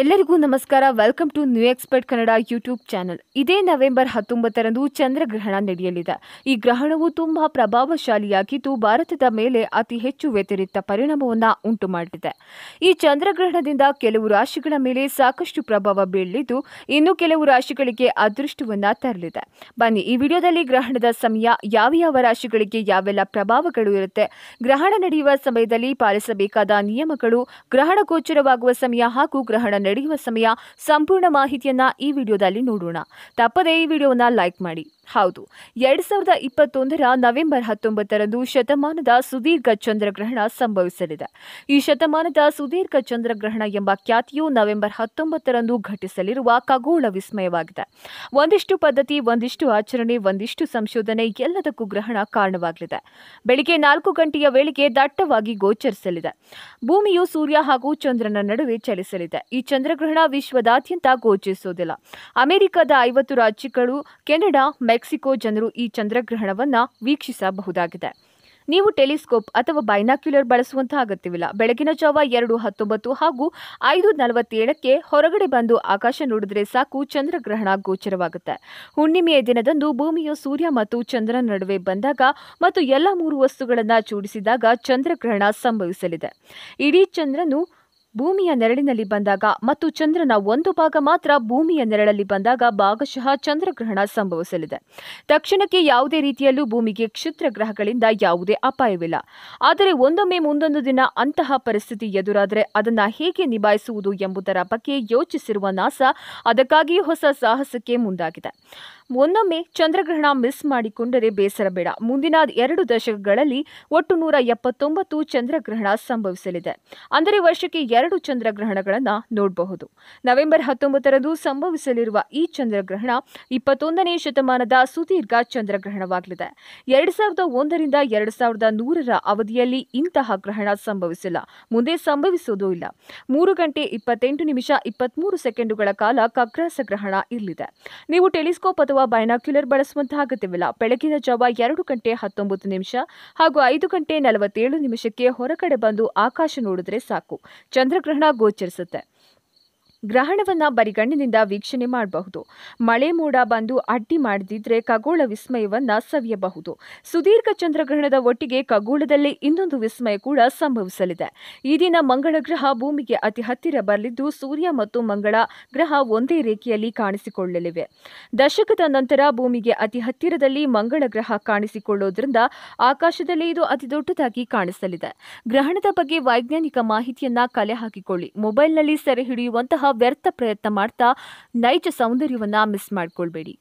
ಎಲ್ಲರಿಗೂ ನಮಸ್ಕಾರ welcome to new expert Kannada YouTube channel ಇದೇ ನವೆಂಬರ್ ಹತ್ತೊಂಬತ್ತರಂದು ಚಂದ್ರಗ್ರಹಣ ನಡೆಯಲಿದೆ ಈ ಗ್ರಹಣವು ತುಂಬಾ ಪ್ರಭಾವಶಾಲಿಯಾಗಿದ್ದು ಭಾರತದ ಮೇಲೆ ಅತಿ ಹೆಚ್ಚು ವ್ಯತಿರಿಕ್ತ ಪರಿಣಾಮವನ್ನು ಉಂಟು ಮಾಡಿದೆ ಈ ಚಂದ್ರಗ್ರಹಣದಿಂದ ಕೆಲವು ರಾಶಿಗಳ ಮೇಲೆ ಸಾಕಷ್ಟು ಪ್ರಭಾವ ಬೀಳಲಿದ್ದು ಇನ್ನು ಕೆಲವು ರಾಶಿಗಳಿಗೆ ಅದೃಷ್ಟವನ್ನ ತರಲಿದೆ ಬನ್ನಿ ಈ ವಿಡಿಯೋದಲ್ಲಿ ಗ್ರಹಣದ ಸಮಯ ಯಾವ ಯಾವ ರಾಶಿಗಳಿಗೆ ಯಾವೆಲ್ಲ ಪ್ರಭಾವಗಳು ಇರುತ್ತೆ ಗ್ರಹಣ ನಡೆಯುವ ಸಮಯದಲ್ಲಿ ಪಾಲಿಸಬೇಕಾದ ನಿಯಮಗಳು ಗ್ರಹಣ ಗೋಚರವಾಗುವ ಸಮಯ ಹಾಗೂ ಗ್ರಹಣ ನಡೆಯುವ ಸಮಯ ಸಂಪೂರ್ಣ ಮಾಹಿತಿಯನ್ನ ಈ ವಿಡಿಯೋದಲ್ಲಿ ನೋಡೋಣ ತಪ್ಪದೇ ಈ ವಿಡಿಯೋವನ್ನ ಲೈಕ್ ಮಾಡಿ ಹೌದು ಎರಡ್ ಸಾವಿರದ ಇಪ್ಪತ್ತೊಂದರ ನವೆಂಬರ್ ಹತ್ತೊಂಬತ್ತರಂದು ಶತಮಾನದ ಸುದೀರ್ಘ ಚಂದ್ರಗ್ರಹಣ ಸಂಭವಿಸಲಿದೆ ಈ ಶತಮಾನದ ಸುದೀರ್ಘ ಚಂದ್ರಗ್ರಹಣ ಎಂಬ ಖ್ಯಾತಿಯು ನವೆಂಬರ್ ಹತ್ತೊಂಬತ್ತರಂದು ಘಟಿಸಲಿರುವ ಖಗೋಳ ವಿಸ್ಮಯವಾಗಿದೆ ಒಂದಿಷ್ಟು ಪದ್ಧತಿ ಒಂದಿಷ್ಟು ಆಚರಣೆ ಒಂದಿಷ್ಟು ಸಂಶೋಧನೆ ಎಲ್ಲದಕ್ಕೂ ಗ್ರಹಣ ಕಾರಣವಾಗಲಿದೆ ಬೆಳಿಗ್ಗೆ ನಾಲ್ಕು ಗಂಟೆಯ ವೇಳೆಗೆ ದಟ್ಟವಾಗಿ ಗೋಚರಿಸಲಿದೆ ಭೂಮಿಯು ಸೂರ್ಯ ಹಾಗೂ ಚಂದ್ರನ ನಡುವೆ ಚಲಿಸಲಿದೆ ಈ ಚಂದ್ರಗ್ರಹಣ ವಿಶ್ವದಾದ್ಯಂತ ಗೋಚರಿಸುವುದಿಲ್ಲ ಅಮೆರಿಕದ ಐವತ್ತು ರಾಜ್ಯಗಳು ಕೆನಡಾ ಮೆಕ್ಸಿಕೋ ಜನರು ಈ ಚಂದ್ರಗ್ರಹಣವನ್ನು ವೀಕ್ಷಿಸಬಹುದಾಗಿದೆ ನೀವು ಟೆಲಿಸ್ಕೋಪ್ ಅಥವಾ ಬೈನಾಕ್ಯುಲರ್ ಬಳಸುವಂತಹ ಅಗತ್ಯವಿಲ್ಲ ಬೆಳಗಿನ ಜಾವ ಎರಡು ಹತ್ತೊಂಬತ್ತು ಹಾಗೂ ಐದು ನಲವತ್ತೇಳಕ್ಕೆ ಹೊರಗಡೆ ಬಂದು ಆಕಾಶ ನೋಡಿದರೆ ಸಾಕು ಚಂದ್ರಗ್ರಹಣ ಗೋಚರವಾಗುತ್ತೆ ಹುಣ್ಣಿಮೆಯ ದಿನದಂದು ಭೂಮಿಯು ಸೂರ್ಯ ಮತ್ತು ಚಂದ್ರನ ನಡುವೆ ಬಂದಾಗ ಮತ್ತು ಎಲ್ಲ ಮೂರು ವಸ್ತುಗಳನ್ನು ಚೂಡಿಸಿದಾಗ ಚಂದ್ರಗ್ರಹಣ ಸಂಭವಿಸಲಿದೆ ಇಡೀ ಚಂದ್ರನು ಭೂಮಿಯ ನೆರಳಿನಲ್ಲಿ ಬಂದಾಗ ಮತ್ತು ಚಂದ್ರನ ಒಂದು ಭಾಗ ಮಾತ್ರ ಭೂಮಿಯ ನೆರಳಲ್ಲಿ ಬಂದಾಗ ಭಾಗಶಃ ಚಂದ್ರಗ್ರಹಣ ಸಂಭವಿಸಲಿದೆ ತಕ್ಷಣಕ್ಕೆ ಯಾವುದೇ ರೀತಿಯಲ್ಲೂ ಭೂಮಿಗೆ ಕ್ಷುದ್ರ ಗ್ರಹಗಳಿಂದ ಯಾವುದೇ ಅಪಾಯವಿಲ್ಲ ಆದರೆ ಒಂದೊಮ್ಮೆ ಮುಂದೊಂದು ದಿನ ಅಂತಹ ಪರಿಸ್ಥಿತಿ ಎದುರಾದರೆ ಅದನ್ನು ಹೇಗೆ ನಿಭಾಯಿಸುವುದು ಎಂಬುದರ ಬಗ್ಗೆ ಯೋಚಿಸಿರುವ ನಾಸಾ ಅದಕ್ಕಾಗಿ ಹೊಸ ಸಾಹಸಕ್ಕೆ ಮುಂದಾಗಿದೆ ಒಂದೊಮ್ಮೆ ಚಂದ್ರಗ್ರಹಣ ಮಿಸ್ ಮಾಡಿಕೊಂಡರೆ ಬೇಸರ ಬೇಡ ಮುಂದಿನ ಎರಡು ದಶಕಗಳಲ್ಲಿ ಒಟ್ಟು ನೂರ ಎಪ್ಪತ್ತೊಂಬತ್ತು ಚಂದ್ರಗ್ರಹಣ ಸಂಭವಿಸಲಿದೆ ಅಂದರೆ ವರ್ಷಕ್ಕೆ ಎರಡು ಚಂದ್ರಗ್ರಹಣಗಳನ್ನು ನೋಡಬಹುದು ನವೆಂಬರ್ ಹತ್ತೊಂಬತ್ತರಂದು ಸಂಭವಿಸಲಿರುವ ಈ ಚಂದ್ರಗ್ರಹಣ ಇಪ್ಪತ್ತೊಂದನೇ ಶತಮಾನದ ಸುದೀರ್ಘ ಚಂದ್ರಗ್ರಹಣವಾಗಲಿದೆ ಎರಡು ಸಾವಿರದ ಒಂದರಿಂದ ಎರಡು ಸಾವಿರದ ನೂರರ ಅವಧಿಯಲ್ಲಿ ಇಂತಹ ಗ್ರಹಣ ಸಂಭವಿಸಿಲ್ಲ ಮುಂದೆ ಸಂಭವಿಸುವುದೂ ಇಲ್ಲ ಮೂರು ಗಂಟೆ ಇಪ್ಪತ್ತೆಂಟು ನಿಮಿಷ ಇಪ್ಪತ್ತ್ಮೂರು ಸೆಕೆಂಡುಗಳ ಕಾಲ ಕಗ್ರಾಸ ಗ್ರಹಣ ಇರಲಿದೆ ನೀವು ಟೆಲಿಸ್ಕೋಪ್ ಅಥವಾ ಅಥವಾ ಬೈನಾಕ್ಯುಲರ್ ಬಳಸುವಂತಹ ಅಗತ್ಯವಿಲ್ಲ ಬೆಳಗಿನ ಜಾವ ಎರಡು ಗಂಟೆ ಹತ್ತೊಂಬತ್ತು ನಿಮಿಷ ಹಾಗೂ ಐದು ಗಂಟೆ ನಲವತ್ತೇಳು ನಿಮಿಷಕ್ಕೆ ಹೊರಗಡೆ ಬಂದು ಆಕಾಶ ನೋಡಿದ್ರೆ ಸಾಕು ಚಂದ್ರಗ್ರಹಣ ಗೋಚರಿಸುತ್ತೆ ಗ್ರಹಣವನ್ನ ಬರಿಗಣ್ಣಿನಿಂದ ವೀಕ್ಷಣೆ ಮಾಡಬಹುದು ಮಳೆ ಮೋಡ ಬಂದು ಅಡ್ಡಿ ಮಾಡದಿದ್ರೆ ಖಗೋಳ ವಿಸ್ಮಯವನ್ನ ಸವಿಯಬಹುದು ಸುದೀರ್ಘ ಚಂದ್ರಗ್ರಹಣದ ಒಟ್ಟಿಗೆ ಖಗೋಳದಲ್ಲಿ ಇನ್ನೊಂದು ವಿಸ್ಮಯ ಕೂಡ ಸಂಭವಿಸಲಿದೆ ಈ ದಿನ ಮಂಗಳ ಗ್ರಹ ಭೂಮಿಗೆ ಅತಿ ಹತ್ತಿರ ಬರಲಿದ್ದು ಸೂರ್ಯ ಮತ್ತು ಮಂಗಳ ಗ್ರಹ ಒಂದೇ ರೇಖೆಯಲ್ಲಿ ಕಾಣಿಸಿಕೊಳ್ಳಲಿವೆ ದಶಕದ ನಂತರ ಭೂಮಿಗೆ ಅತಿ ಹತ್ತಿರದಲ್ಲಿ ಮಂಗಳ ಗ್ರಹ ಕಾಣಿಸಿಕೊಳ್ಳೋದ್ರಿಂದ ಆಕಾಶದಲ್ಲಿ ಇದು ಅತಿ ದೊಡ್ಡದಾಗಿ ಕಾಣಿಸಲಿದೆ ಗ್ರಹಣದ ಬಗ್ಗೆ ವೈಜ್ಞಾನಿಕ ಮಾಹಿತಿಯನ್ನ ಕಲೆ ಹಾಕಿಕೊಳ್ಳಿ ಮೊಬೈಲ್ನಲ್ಲಿ ಸೆರೆ ಹಿಡಿಯುವಂತಹ ವ್ಯರ್ಥ ಪ್ರಯತ್ನ ಮಾಡ್ತಾ ನೈಜ ಸೌಂದರ್ಯವನ್ನ ಮಿಸ್ ಮಾಡ್ಕೊಳ್ಬೇಡಿ